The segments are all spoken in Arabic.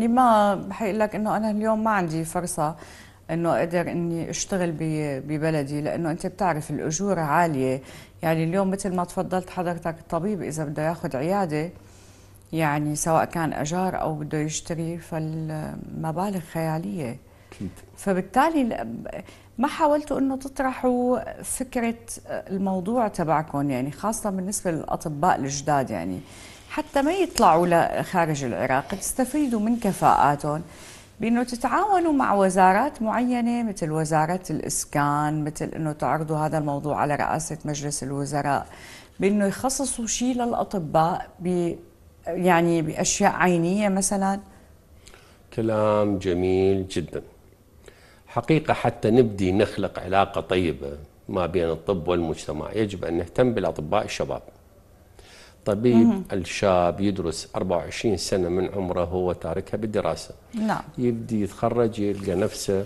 يعني ما بحكي لك انه انا اليوم ما عندي فرصه انه اقدر اني اشتغل ببلدي لانه انت بتعرف الاجور عاليه يعني اليوم مثل ما تفضلت حضرتك الطبيب اذا بده ياخذ عياده يعني سواء كان اجار او بده يشتري فالمبالغ خياليه أكيد. فبالتالي ما حاولتوا انه تطرحوا فكره الموضوع تبعكم يعني خاصه بالنسبه للاطباء الجداد يعني حتى ما يطلعوا لخارج العراق تستفيدوا من كفاءاتهم بانه تتعاونوا مع وزارات معينه مثل وزاره الاسكان مثل انه تعرضوا هذا الموضوع على رئاسه مجلس الوزراء بانه يخصصوا شيء للاطباء ب يعني باشياء عينيه مثلا كلام جميل جدا حقيقه حتى نبدي نخلق علاقه طيبه ما بين الطب والمجتمع يجب ان نهتم بالاطباء الشباب الطبيب مم. الشاب يدرس 24 سنة من عمره هو تاركها بالدراسة نعم. يبدي يتخرج يلقى نفسه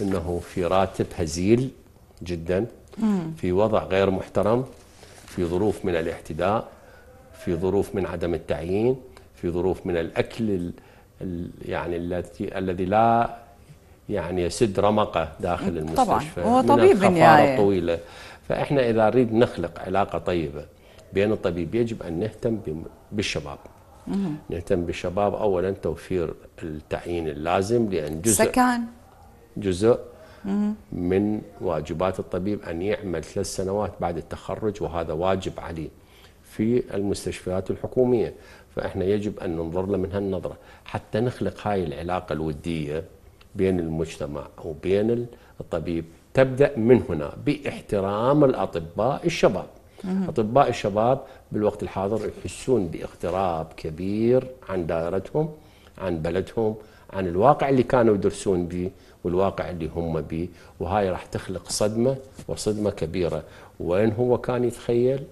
أنه في راتب هزيل جدا مم. في وضع غير محترم في ظروف من الاعتداء في ظروف من عدم التعيين في ظروف من الأكل الـ الـ يعني التي الذي لا يعني يسد رمقه داخل المستشفى طبعا هو طبيب من يعني. طويلة فإحنا إذا نريد نخلق علاقة طيبة بأن الطبيب يجب أن نهتم بالشباب نهتم بالشباب أولا توفير التعيين اللازم لأن جزء سكن جزء من واجبات الطبيب أن يعمل ثلاث سنوات بعد التخرج وهذا واجب عليه في المستشفيات الحكومية فإحنا يجب أن ننظر له من هالنظرة حتى نخلق هاي العلاقة الودية بين المجتمع وبين الطبيب تبدأ من هنا باحترام الأطباء الشباب اطباء الشباب بالوقت الحاضر يحسون باغتراب كبير عن دائرتهم عن بلدهم عن الواقع اللي كانوا يدرسون به والواقع اللي هم به وهاي راح تخلق صدمه وصدمه كبيره وين هو كان يتخيل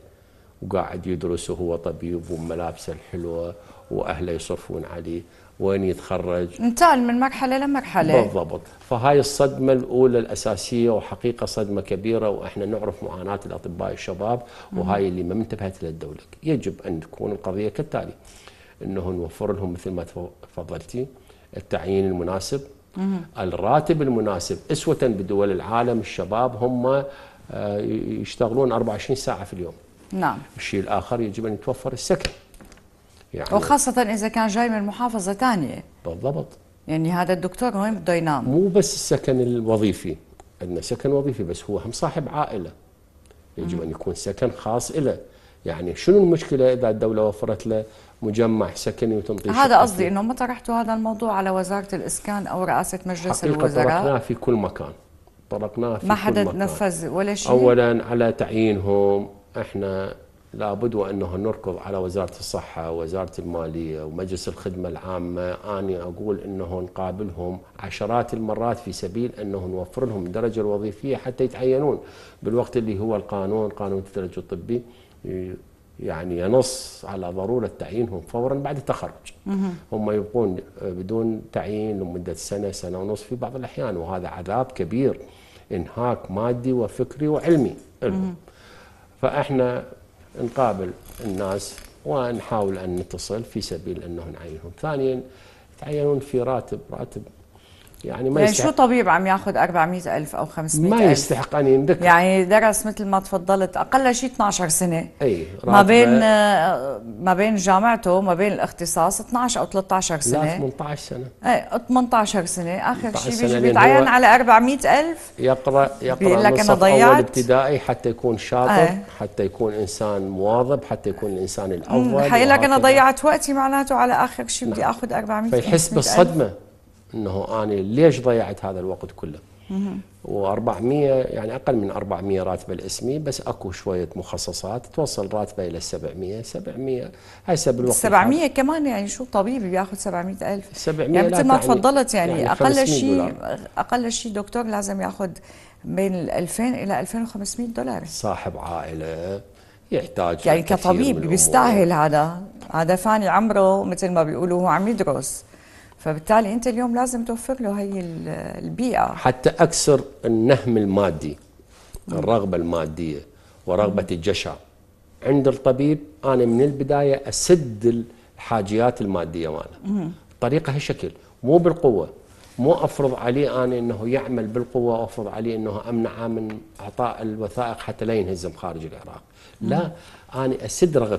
وقاعد يدرس وهو طبيب وملابسه الحلوه واهله يصرفون عليه وين يتخرج انتقل من مرحله لمرحله بالضبط فهاي الصدمه الاولى الاساسيه وحقيقه صدمه كبيره واحنا نعرف معاناه الاطباء الشباب وهاي اللي ما انتبهت لها الدوله يجب ان تكون القضيه كالتالي انه نوفر لهم مثل ما تفضلتي التعيين المناسب الراتب المناسب اسوه بدول العالم الشباب هم آه، يشتغلون 24 ساعه في اليوم نعم الشيء الاخر يجب ان يتوفر السكن يعني وخاصة إذا كان جاي من محافظة ثانية بالضبط يعني هذا الدكتور وين بده ينام؟ مو بس السكن الوظيفي عندنا سكن وظيفي بس هو هم صاحب عائلة يجب أن يكون سكن خاص له يعني شنو المشكلة إذا الدولة وفرت له مجمع سكني وتنطي هذا قصدي انه متى طرحتوا هذا الموضوع على وزاره الاسكان او رئاسه مجلس الوزراء؟ طرقناه في كل مكان طرقناه في ما حدا نفذ ولا شيء اولا على تعيينهم احنا لابد وانه نركض على وزاره الصحه ووزاره الماليه ومجلس الخدمه العامه اني اقول انه نقابلهم عشرات المرات في سبيل انه نوفر لهم الدرجه الوظيفيه حتى يتعينون بالوقت اللي هو القانون قانون التدرج الطبي يعني ينص على ضروره تعيينهم فورا بعد التخرج هم يبقون بدون تعيين لمده سنه سنه ونص في بعض الاحيان وهذا عذاب كبير انهاك مادي وفكري وعلمي لهم فاحنا نقابل الناس ونحاول أن نتصل في سبيل أنه نعينهم ثانيا يتعينون في راتب راتب يعني ما يعني شو طبيب عم ياخذ 400 ألف أو 500 ما ألف ما يستحق أن يندك يعني درس مثل ما تفضلت أقل شيء 12 سنة أي ما بين ما بين جامعته وما بين الاختصاص 12 أو 13 سنة لا 18 سنة أي 18 سنة آخر شيء بيجي بيتعين على 400 ألف يقرأ يقرأ لك أنا ضيعت أول ابتدائي حتى يكون شاطر أي. حتى يكون إنسان مواظب حتى يكون الإنسان الأفضل حيقول لك أنا ضيعت وقتي معناته على آخر شيء بدي نعم. آخذ 400 فيحس بالصدمة انه انا ليش ضيعت هذا الوقت كله و400 يعني اقل من 400 راتبه الاسمي بس اكو شويه مخصصات توصل راتبه الى 700 700 هسه بالوقت 700 كمان يعني شو طبيب بياخذ 700000 700 يعني مثل ما تفضلت يعني, يعني اقل شيء اقل شيء دكتور لازم ياخذ بين 2000 الى 2500 دولار صاحب عائله يحتاج يعني كطبيب بيستاهل هذا هذا فاني عمره مثل ما بيقولوا هو عم يدرس فبالتالي انت اليوم لازم توفر له هي البيئه حتى اكسر النهم المادي الرغبه الماديه ورغبه الجشع عند الطبيب انا من البدايه اسد الحاجيات الماديه ماله الطريقه هالشكل مو بالقوه مو افرض عليه انا انه يعمل بالقوه افرض عليه انه امنعه من اعطاء الوثائق حتى لا ينهزم خارج العراق لا انا اسد رغبه